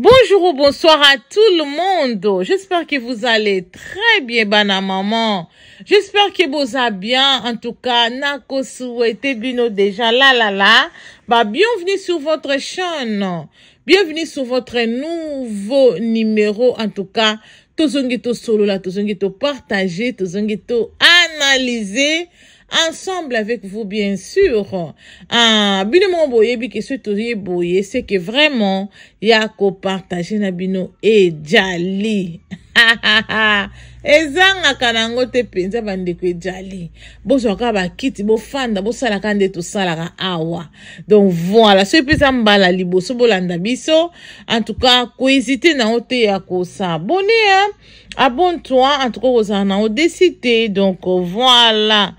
Bonjour ou bonsoir à tout le monde. J'espère que vous allez très bien, Bana Maman. J'espère que vous allez bien. En tout cas, Nako souhaité Bino déjà là, là, là. Bah, bienvenue sur votre chaîne. Bienvenue sur votre nouveau numéro. En tout cas, tout solo là, tous partager, tozongito analysé, ensemble avec vous, bien sûr. Ah, bino mon bike que sotoye boye, c'est que vraiment, yako partager na bino et jali. ezangaka na kanango te mpenza bandeko ejali bo fanda, bo salakande to salaka awa donc voilà soki mpeza mbala so bolanda biso en tout cas kohésite na yango te ya sa. Hein. abonne toi en tout cas kozala na yango desi donc voilà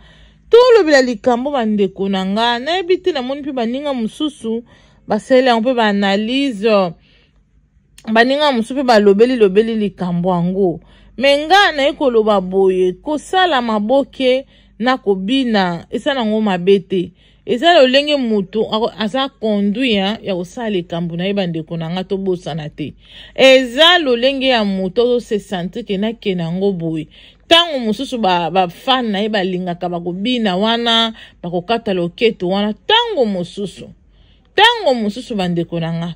tolobela likambo bandeko na nga nayebi te namoni mpe baninga mosusu basali yango mpe baanalyse baninga mosusu mpe balobeli lobeli likambo yango me nga naye koloba boye kosala maboke na kobina esala yango mabe te eza lolenge moto aza konduya ya kosala likambo na ye bandeko na nga tobosana te eza lolenge ya moto azose sentir ke nakende yango boye ntango mosusu bafane ba na ye balingaka bakobina wana bakokata loketo wana ntango mosusu ntango mosusu bandeko na nga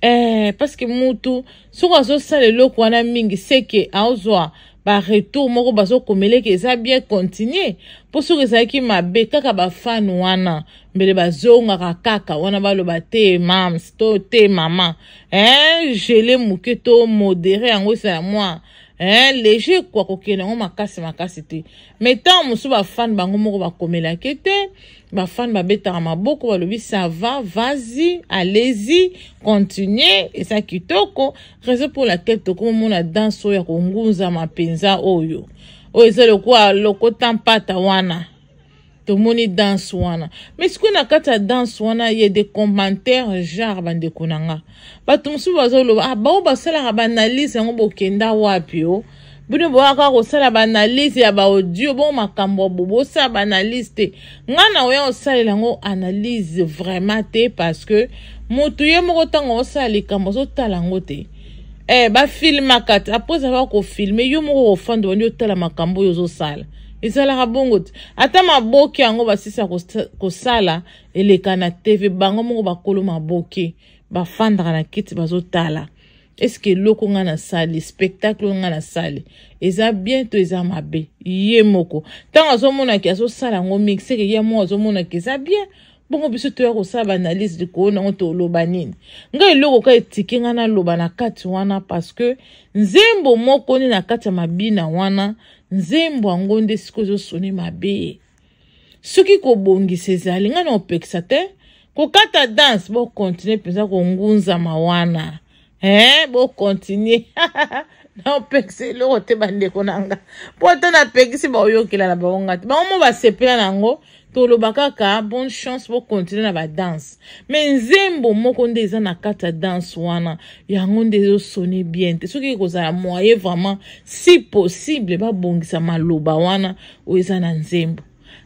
eh, parceke mutu soki azosala eloko wana mingi seke aozwa baretour moko bazokomeleke eza bien continue mpo soki ezalaki mabe kaka bafane wana mbele bazongaka kaka wana baloba te mams to te mama eh, gele moke to modere yango ezala mwa eh, léger kwa kokende yango makasi makasi te me ntango mosusu bafani bango moko bakomelaki te bafani babetaka maboko balobi sava vazi alezi continue eza kitoko raison mpo laquelle tokomomona danse oyo oh, ya kongunzama mpenza oyo oh, oyo oh, eza lokwa lokota mpata wana moni danse wana mais sikoyo na kata danse wana ye de commentaire genre bandeko na nga bato mosusu bazoloba ah bango basalaka baanalyse yango wapi o bino boyaka kosala baanalyse ya baaudio bon makambo bu bo sa banalise. te nga na on sale yango analyse vraiment te parce que moutou ye tango o talangote te eh, ba te apres ava kofilme yo fan kofanda wandi otala makambo zo ezalaka bongo te ata maboke yango basilisa kosala eleka na tv bango moko bakolo maboke bafandaka na kiti bazotala eske eloko nga nasali spectacle oyo nga nasali eza bien to eza mabe ye moko ntango azomonaki azosala yango mingi seke ye moko azomonaki eza bien bongo biso toya kosala baanalyse likolo nango toloba nini ngai eloko ka etiki ngai naloba na kati wana parceke nzembo moko nde na kati ya mabina wana nzembo yango nde sikoyo ezosone mabe soki kobongisa ezali ngai na opekisa te kokata danse bokontinue mpenza kongunzama wana eh, bokontinue naopekisa eloko te bandeko na nga mpo te napekisi baoyokela na bango nga te bango mo basepela na yango toloba kaka bonne chance bokontinue na badanse me nzembo moko nde eza na kati ya danse wana yango nde ezosone bien te soki kozala moye vraiment si possible babongisa maloba wana oyo eza na nzembo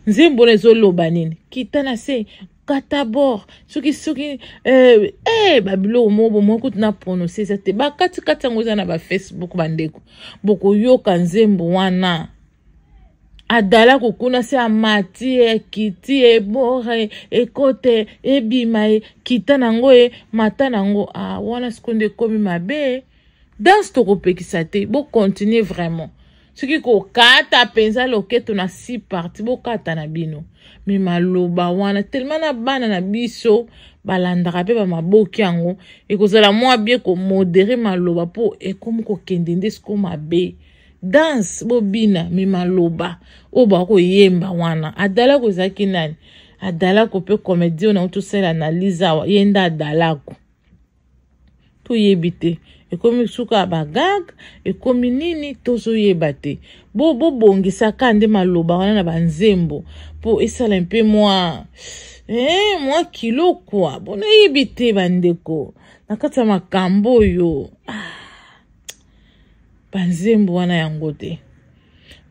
nzembo wana ezoloba nini kita na se kata bord soki soki eh, eh, babiloko moko bomoi kutu na prononce eza te bakatikati yango eza na bafacebook bandeko bokoyoka nzembo wana adala kokuna se amati ye ekiti ye e, ebora e ye ekota ye ebima ye kita nango ye mata nango a ah, wana siko nde ekomi mabe danse tokopekisa te bokontinue vraiment soki kokata mpenza loketo na si parti bokata na bino me maloba wana telema na bana na biso balandaka mpe bamaboki yango ekozala mwa bie komodere maloba mpo ekomi kokende nde siko mabe danse bobina me maloba oyo bakoyemba wana adalako ezalaki nani adalako mpe komedi oyo nango tosala analyse awa ye nde adalako toyebi te ekomi suka bagag ekomi nini tozoyeba te bobongisaka bo nde maloba wana na banzembo mpo esala mpe mwa eh, mwa kilo kwa bona yebi te bandeko na kati ya makambo oyo ah. banzembo wana yango te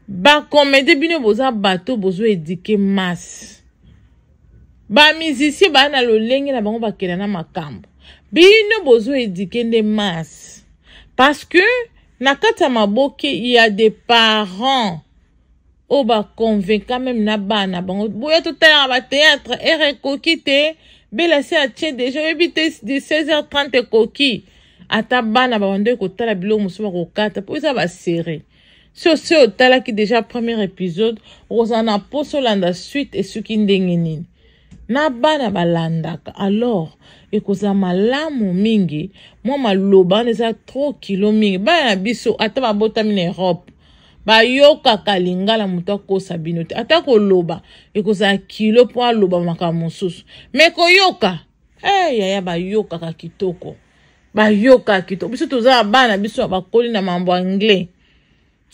bakomede bino boza bato bozwa edike masi bamizisie baya na lolenge na bango bakenda na makambo bino bozwa edike nde masi parce que na kati ya maboke ya de parents oyo baconvainka meme na bana bango boya totalaka bateatre ere ekoki te belasi atie deja oyebi te de 16 h 30 ekoki ata bana babando ekotala biloko mosusu bakokata mpo eza basere si osi otalaki deja premier épisode okozala na mposa olanda suite esuki ndenge nini na bana balandaka alors ekozala malamu mingi mwa maloba wana eza tro kilo mingi bana na biso ata babotami na erope bayokaka lingala moto akosa bino te ata koloba ekozala kilo mpo aloba makambo mosusu me koyoka eyaya bayokaka kitoko bayokaki to biso toza na bana biso ya bakoli na mambo anglais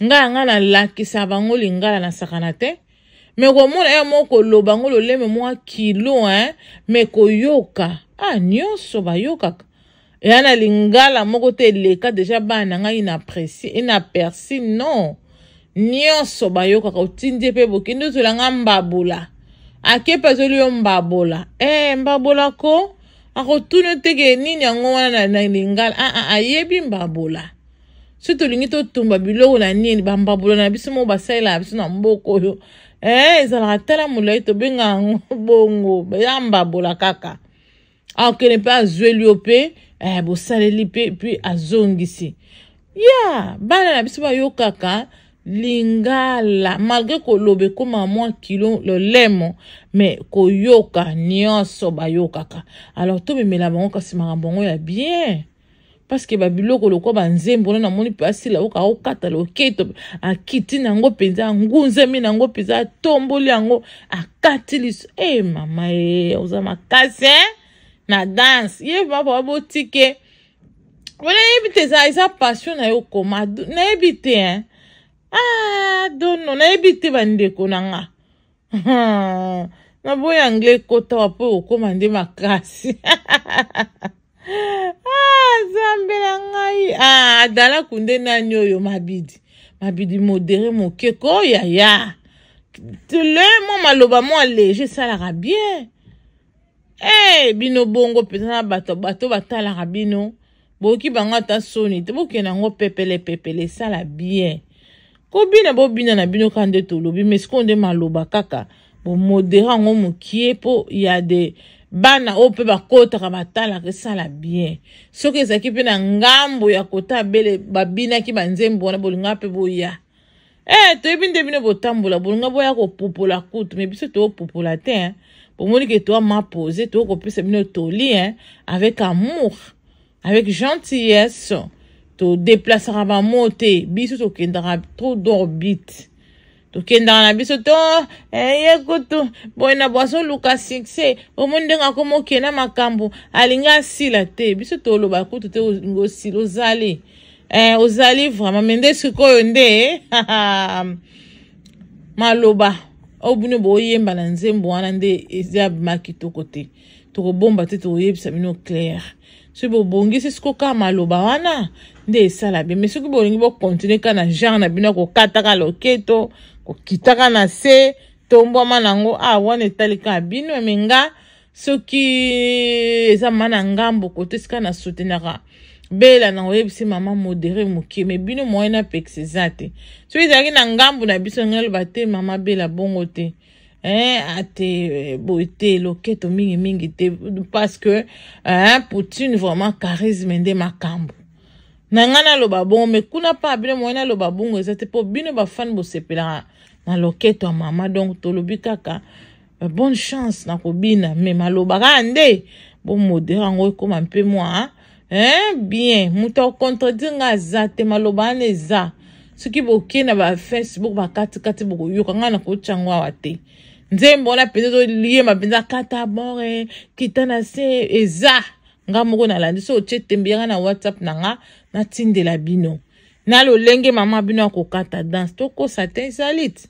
ngai nga nalakisa bango lingala nasakana te me komona ye moko koloba ngo loleme mwa kilo eh, me koyoka ah, nyonso bayokaka eya na lingala moko te eleka deja bana na ngai inapersi non nyonso bayokaka otindi mpe bokende ozolanga mbabula ake mpe azoli yo mbabola e eh, mbabola ko akotuna teke nini yango wana na lingala aa ah, ah, ayebi mbabola so tolingi totumba biloko na nini bambabola na biso moko basalelaka biso na mboka oyo eh, ezalaka tala molai tobenga yango bongo ya mbabola kaka akende mpe azweli yo mpe eh, bosaleli mpe mpe azongisi ya bana na biso bayokaka lingala malgre koloba ekóma mwa kilo lolemo me koyoka nyonso bayokaka alors tobemela bango kasi makambo yango ya bien parceke babiloko lokwa banzembo no namoni mpe asila oka okata loketo akiti na yango mpenza angunzami na yango mpenza atomboli yango akati liso e mama e oza makasi na danse ye mapapa botike ona yebi te eza eza passion na yo koma nayebi te hein ah don no nayebi te bandeko na nga naboya anglais ekotawa mpo okóma nde makasi nzambe ah, na ngai ah, adalaku nde nani oyo mabidi mabidi modere mokeko yaya le mwa maloba mwa lege esalaka bien e bino bongo mpenza na bato bato batalaka bino boyoki bango ata soni te bokende yango pepele pepele esala bien kobina bobina na bino kaka nde tolobi me sikoyo nde maloba kaka bomodere yango mokie mpo ya de bana oyo mpe bakɔtaka batalaka esala bien soki ezalaki mpe na ngambo ya kota bele babinaki banzembo wana bolinga mpe boya e toyebi nde bino botambola bolinga boya kopupola kutu me biso toopupola te bomoni ke toamapose tookopesa bino toli avec amour avec gentillesse todeplasaka bango te biso tokendaka trop d'orbite tokendaka na biso to eh, ye kutu boye na boaso luka succès omoni ndenge akoma okenda makambo alingi asila te biso toloba kutu te osila ozali eh, ozali vraiment me nde sikoyo nde maloba obino boyemba na nzembo wana nde eza ma kitoko te tokobomba te tokoyebisa bino claire soki bobongisi siko kaka maloba wana nde esala bien mais soki bolingi bokontinue kaka na genre na bino ya kokataka loketo kokitaka na se tombwama nango a ah, wana etali kaka bino me nga soki eza ma na ngambo kote esika na soutenaka bela na oyebisi mama modere moke me bino moyena pekisa eza te soki ezalaki na ngambo na biso ngai loba te mama bela bongo te hein, eh, ate eh, boye te loketo mingimingi te parce que hein, eh, poutine vraiment charisme nde makambo na ngai naloba bongo me kuna mpa abino moi naloba bongo eza te mpo bino bafani bosepelaka na loketo ya mama donc tolobi kaka bonne chance na kobina me maloba kaka nde bomodere yango ekóma mpe mwa hein, bien moto akontredire ngai aza te maloba wana eza soki bokie na bafacebook bakatikati bokoyoka ngai na kotyango awa te nzembo wana mpenza ezoyema mpenza kata more kita na se eza nga moko nalandi so otie tembe yanga na whatsapp na nga natindela bino na lolenge mama bino akokata danse tokosa te ezali ti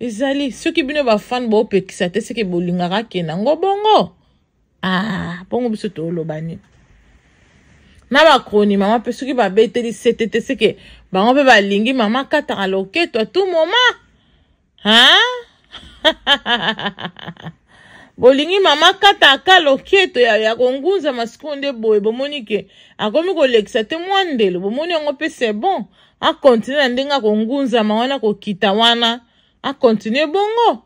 ezali soki bino bafane boopekisa te soki bolingaka kenango bongo ah bongo biso tooloba nini na bakroni mama mpe soki babeteli sete te seke bango mpe balingi mama akataka loketo a tout moment han bolingi mama kata akala oketo ya, ya kongunza masiku nde boye bomoni ke akomi kolekisa te mwa ndelo bomoni yango mpe c'est bon akontinue na ndenge akongunzama wana kokita wana akontinue bongo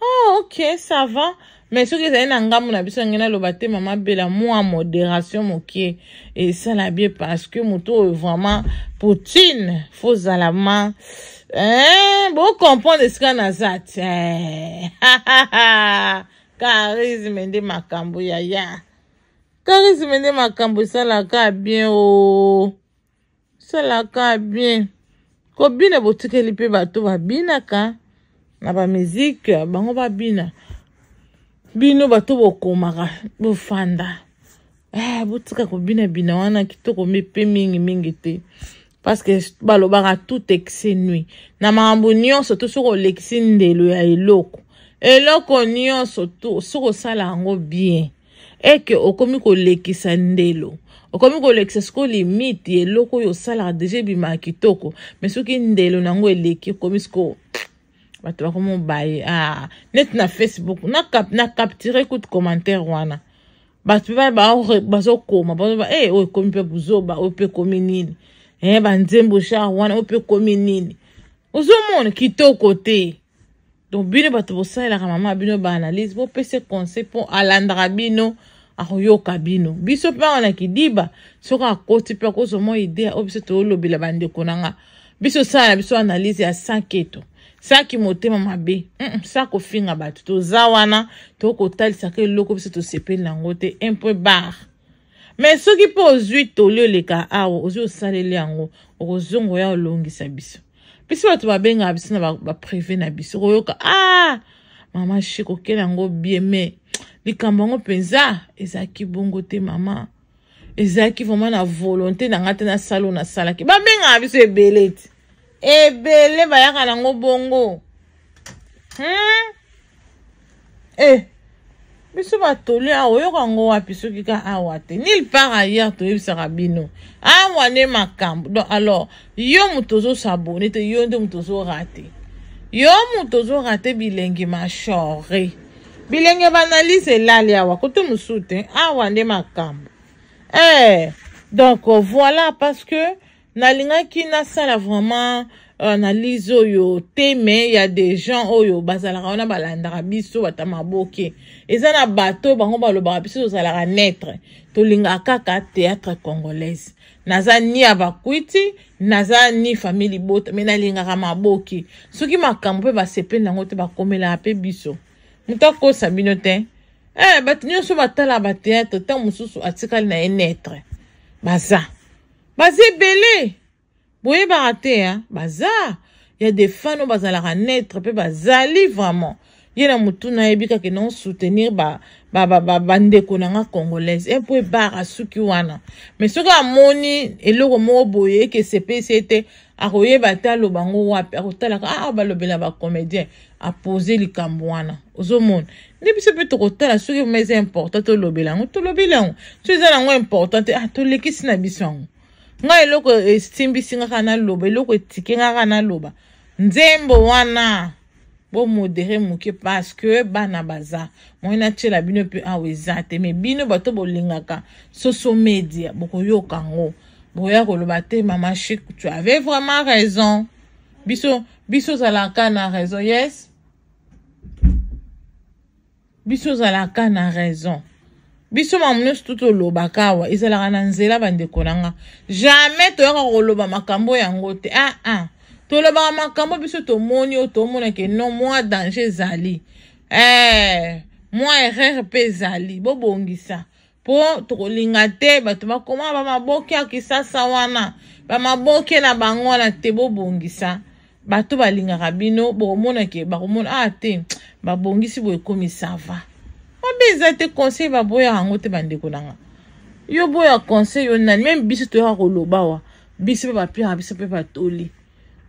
oh, ok ça va mais soki ezali na ngambo na biso yange naloba te mama bela mwa modération mokie esala bien parce que moto oyo vraiment poutine fozala ma Eh, bokomprendre esika naza te karisme eh, nde makambo ya ya karisme nde makambo esalaka bien o oh. esalaka bien kobina botikeli mpe bato babinaka na bamizike bango babina bino bato bokomaka bofanda eh, botika kobina bina wana kitoko mbe mpe mingimingi te parceke balobaka tout exinui na makambo nyonso to soki olekisi ndelo ya eloko eloko nyonso soki osala yango bien eke okomi kolekisa ndelo okomi kolekisa sikoyo limiti eloko oyo osalaka deja ebimaka kitoko me soki ndelo nango eleki okomi sikoyo bato bakomobaye ah, neti na facebook na capture kute commentaire wana bato mpe bazokoma bazoba e eh, oyo ekomi mpe buzoba oyo mpe ekomi nini e eh, banzembo shar wana oyo mpe komi nini ozomona kitoko te donc bino bato bosalelaka mama bino baanalyse bopesa conseil mpo alandaka bino akoyoka bino biso mpe awa na kidiba soki akoti mpe akozwa mwa idée oyo biso toolobela bandeko na nga biso sala na biso analyse ya sanketo saki motema mabe sa kofinga bato toza wana tokotalisa ka eloko biso tosepeli nango te un point barre me soki mpo ozwi toli oleka awa ozwi osaleli yango okozongoya olongisa biso biso bato babengaka biso na bapreve na biso koyoka a mama shi kokela yango bie me likambo yango mpenza ezalaki bongo te mama ezalaki vraimen na volonté na ngai te nasala oyo nasalaki babengaka biso ebele te ebele bayaka nango bongo hmm? e eh. biso batolia oyoka yango wapi soki ka awa te nil par ailleurs toyebisaka bino awa nde makambo donc alors yo moto ozosabone te yo nde moto ozorate yo moto ozorate bilenge mashore bilenge banalise elali awa kote mosusu te awa nde makambo e eh, donc voilà parce que nalingaki nasala vraiment analyse oyo te me ya de gens oyo bazalaka wana balandaka biso bata maboke eza na bato oyo bango balobaka biso tozalaka netre tolingaka kaka théâtre congolaise naza ni ya bakwiti naza ni famille libota me nalingaka maboke soki makambo mpe basepeli yango te bakomelaka mpe biso moto akosa bino te eh, bato nyonso batala bateatre ntango mosusu atikali na ye netre baza baza ebele boyebaka te ya baza ya defano bazalaka netre mpe bazali vraiment ye na motu nayebi kaka na osoutenir bandeko na nga congolaise epo ebara suki wana me soki amoni eloko moko boye eke esepesi ete akoyeba te aloba ngo wapi akotalaka aa ah, balobela bacomédien apose likambo wana ozomona nde biso mpe tokotala soki ma eza important tolobela yango tolobela yango so eza nango important te ah, tolekisi na biso yango nga eloko esimbisi nga kaka naloba eloko etike nga kaka naloba nzembo wana bomodere moke parceke bana baza moyena tiela bino mpe awa ah, eza te me bino bato bolingaka soso media bokoyoka ngo boya koloba te mama chik tu avais vraiment raison biso biso ozalaka na raison yes biso ozalaka na raison biso mamu nyonso to tolobaka awa ezalaka na nzela bandeko nanga jamai toyoka koloba makambo yango te aa ah, ah. tolobaka makambo biso tomoni oyo tomonake no mwa danger ezali eh, mwa erreur mpe ezali bobongisa mpo tokolinga te bato bakoma bamaboke ya kisasa wana bamaboke na bango wana te bobongisa bato balingaka bino bokomonake bakomona a ah, te babongisi boyekomi sava mabe eza te conseil baboya yango te bandeko na nga yo boya conseil yo nani meme biso toyaka koloba wa biso mpe bapieraka biso mpe batoli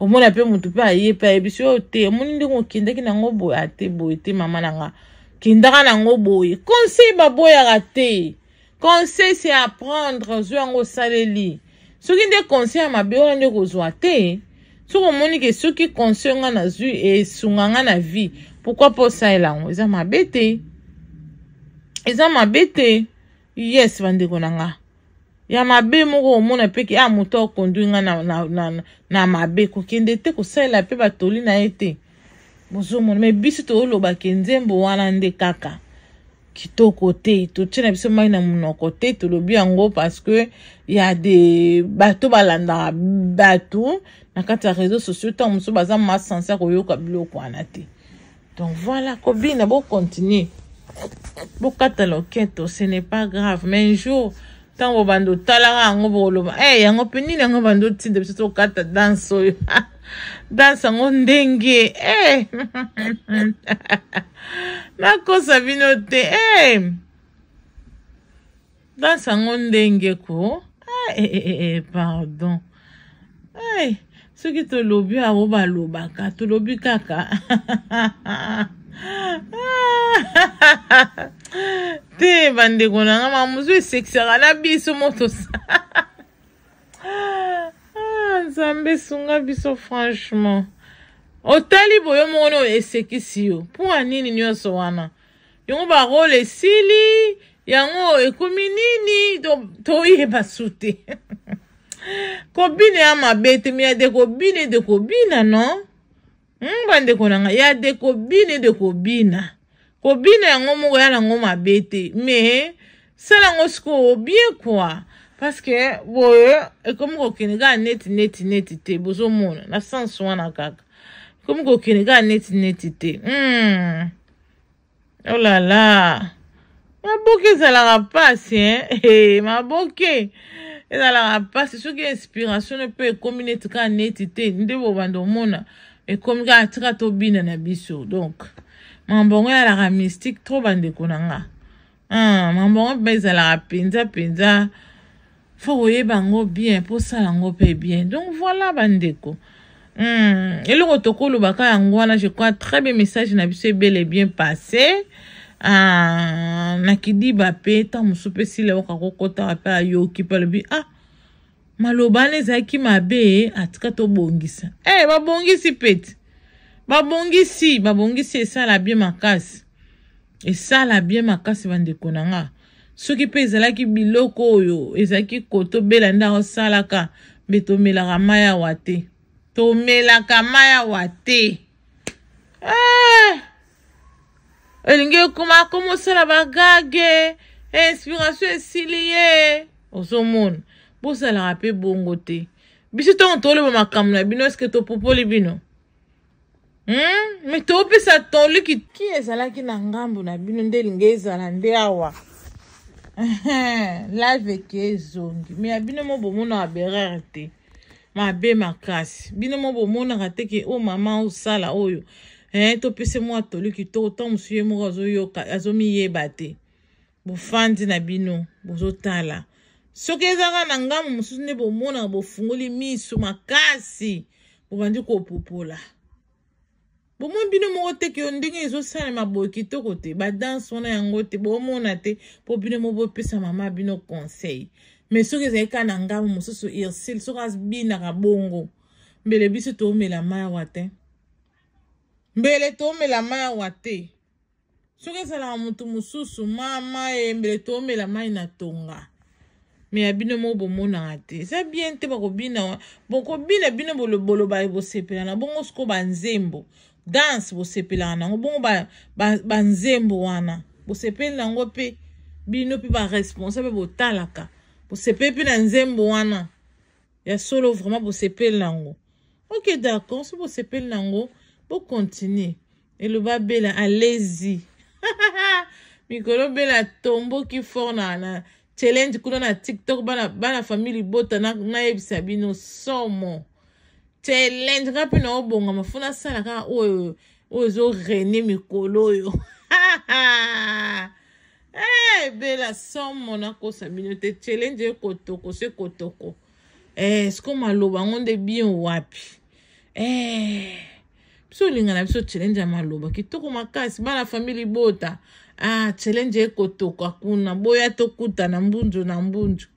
omona mpe motu mpe aye mpe ayebisi oyo te omoni ndenge okendaki nango boye ate boye te mama na nga kendaka nango boye conseil baboyaka te conseil se apprendre ozwi yango osaleli soki nde conseil ya mabe wana nde kozwa te soki omoni ke soki conseil nga nazwi esunga nga na vie pourkui mpo osalela yango eza mabe te eza mabe te yes bandeko na nga ya mabe moko omona mpe ke a ah, moto akondui nga na, na, na, na mabe kokende te kosalela mpe batoli na ye te bozomona me biso toolobake nzembo wana nde kaka kitoko te totie na biso mai na monoko te tolobi yango parceke ya de bato balandaka bato na kati ya réseau sociaux ntango mosusu baza masense ya koyoka biloko wana te donc voilà kobina bokontinue bokatala oketo ce n'est pas grave mais un jour ntango bando otalaka yango bokoloba e eh, yango mpe nini yango bando otinda biso tokata danse oyo danse yango ndenge e nakosa bino te e danse yango ndenge ko pardon soki tolobi yango balobaka tolobi kaka te bandeko na nga mamuzu esekisaka na biso motosa ah, nzambe esunga biso franchement otali boyo moko esekisi yo mpo anini nyonso wana yango barole esili yango ekomi nini toyeba su te kobina ya mabe te me ya de kobina ede kobina no hmm, bandeko na nga ya de kobina ede kobina kobina yango moko ya nango mabe te me sala yango sikoyo obie kua parceke boye ekomi kokende kaka neti neti neti te bozomona na sanse wana kaka ekomi kokende kaka neti neti te mm. olala oh maboke ezalaka mpasi e maboke ezalaka mpasi soki inspiration mpe ekomi neti kaka neti te nde bobanda omona ekomi kaka tika tobina na biso donc mabongo eyalaka mystique tro bandeko na nga ah, mabongo mpe ezalaka mpenza mpenza fo koyeba yango bien mpo osala yango mpe bien donc voilà bandeko hmm, eloko tokolobaka yango wana je crois très bien message na biso ebele bien passé ah, na kidiba mpe ntan mosu mpe sila oka kokotaka mpe ayoki mpe alobi ah maloba wana ezalaki mabe eh, atika tobongisa e babongisi peti babongisi babongisi esala bien makasi esala bien makasi bandeko na nga soki mpe ezalaki biloko oyo ezalaki kotobela nde osalaka mbe tomelaka mai awa te tomelaka mai awa te ah! elingi ekoma akoma osala bagage inspiration esili ye ozomona bosalaka mpe bongo te biso ntongo toloba makambo na bino eske topopoli bino hmm? me toopesa toliki ki ezalaki na ngambu na bino nde elingi ezala nde awa live eke ezongi me ya bino mo bomonaka berere te mabe makasi bino mo bomonaka te ke o oh mama osala oyo eh, topese mwa toli kitoko ntan mosu ye moko azoyoka azomiyeba te bofandi na bino bozotala soki ezaka na ngambu mosusu nde bomonaka bofungoli miso makasi bobandi kopopola bomoi bino moko te ke ndenge ezosalema boye kitoko te badanse wana yango te bomona te mpo bino moko bopesa mama bino conseil me soki ezali kaka na ngambo mosusu irsile soki abinaka bongo mbele biso toomela mayawa te mbele toomela mayawa te soki ezalaka motu mosusu mama ye mbele toomela mai na tonga me ya bino moko bomonaka te eza bien te bakobina bokobina bino boloba bosepelana bongo sikoyo banzembo danse bosepelaka nango bongo banzembo ba, ba wana bosepeli nango mpe bino mpe baresponsable botalaka bosepeli mpe na nzembo wana ya solo vraiment bosepeli nango ok d'accord so bosepeli nango bokontinue eloba bela alezi mikolo bela atomboki fort na, na challenge kuna na tiktok bana, bana famille libota nayebisa na bino somo tele nzaka mpe na obongama funa asala kaka oyo oyo ezorene mikolo oyo ebela somo nakosa bino te tele nze ekotoko so ekotoko siko maloba yango nde bien wapi biso eh, olinga na biso challenge ya maloba kitoko makasi bana famili bota ah challenge ekotoko kuna boya tokutana mbunzu na mbunzu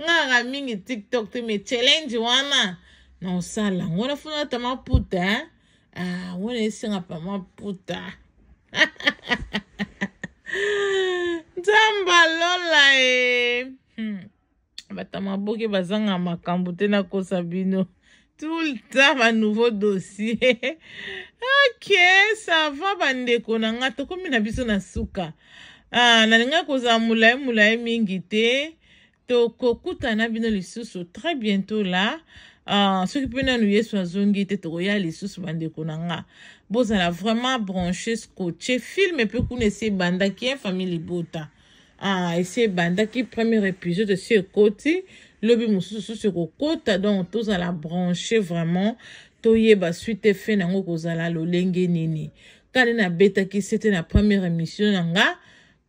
ng'aka mingi tiktok ti mi challenge wana na osala ngona funa ta maputa eh? ah, ngona esenga pa maputa nzambe alola e hmm. bata maboki bazanga makambo te nakosa bino tout le temps banouveau dossier ok sava bandeko na nga tokomi na biso na suka ah, nalingaki kozala molai molai mingi te tokokutana bino lisusu très bientôt la uh, soki mpe nanu yesu azongi te tokoya lisusu bandeko na nga bozala vraiment branché scotche filme mpe kuna esi ebandaki en famille libota uh, esi ebandaki premier épisode esi ekoti lobi mosusu susu ekokota donc tozala branché vraiment toyeba suite fe nango kozala lolenge nini kani nabetaki sete na première émission na nga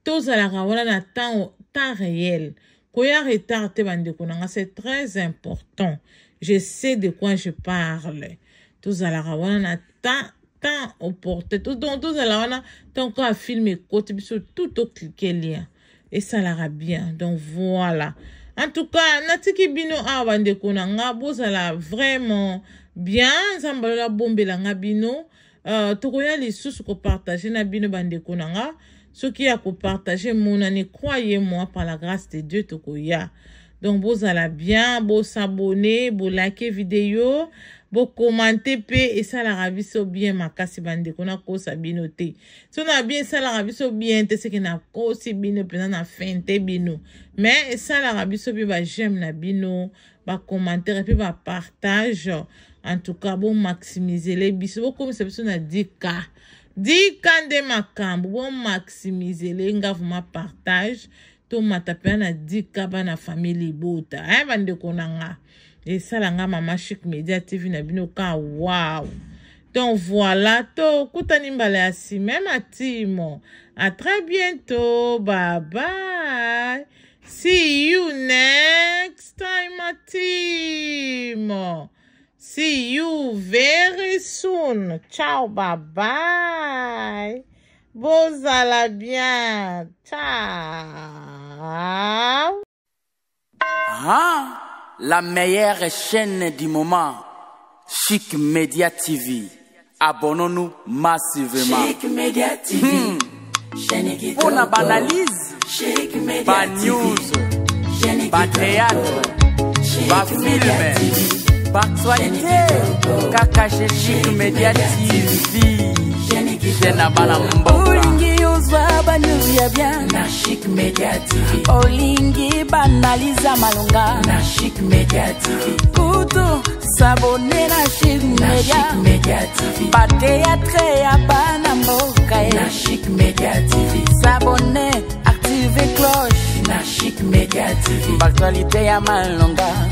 tozalaka wana na temps réel koya retard te bandeko na nga c'est très important je sais de quoi je parle tozalaka wana na temps temps oporte donc tozala wana ntanko ya film ekoti biso tout oklike lia esalaka bien donc voilà en tout cas natiki bino awa ah, bandeko na nga bozala vraiment bien nzambe alola abombelanga bino uh, tokoya lisusu kopartage na bino bandeko na nga soki ya kopartage monani croix ye moi par la grâce de dieu tokoya donc bozala bien bosabone bolake video bokomante mpe esalaka biso bien makasi bandeko nakosa bino te so na bien esalaka biso bien te soki nakosi bino mpenza na fin te bino me esalaka biso mpe bajeme na bino bacommentaire mpe bapartage en tout cas bomaximisele biso bokomisa biso na dika dika nde makambo bomaximisele nga vraimen partage tomata mpenza na dika bana famille libota aya bandeko na nga esala nga mama chik media tv na bino ka waw donc voilà tokutani mbala ya nsima matimo à très bientôt bye bye see you next time matimo See you very soon. Ciao, bye bye. Vous bien. Ciao. Ah, la meilleure chaîne du moment. Chic Media TV. Abonnons-nous massivement. Chic Media TV. Pour la banalise. Chic Media news. théâtre. batswaite kaka genike media tv je na bana mbokaolingi ozwa banuru ya bien na chic media tv olingi banaliza malonga na chic media tv kutu sabone na chic media bateatre ya bana mboka e na chic media tv sabone active cloche na chic media tv baktualité ya malonga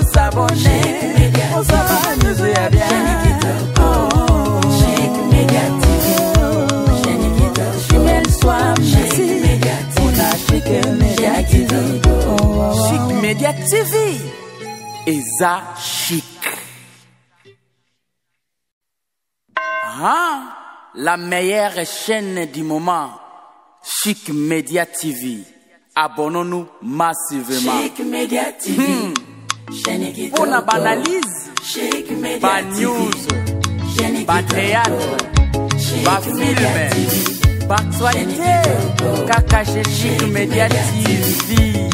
et Eza Chic. Ah, la meilleure chaîne du moment, Chic Media TV. Abonnons-nous massivement. Chic Media TV. Hmm. On a banalise. Chic Media ba TV. news. Ba théâtre. Ba film. Ba actualité. Kaka Chic Media TV.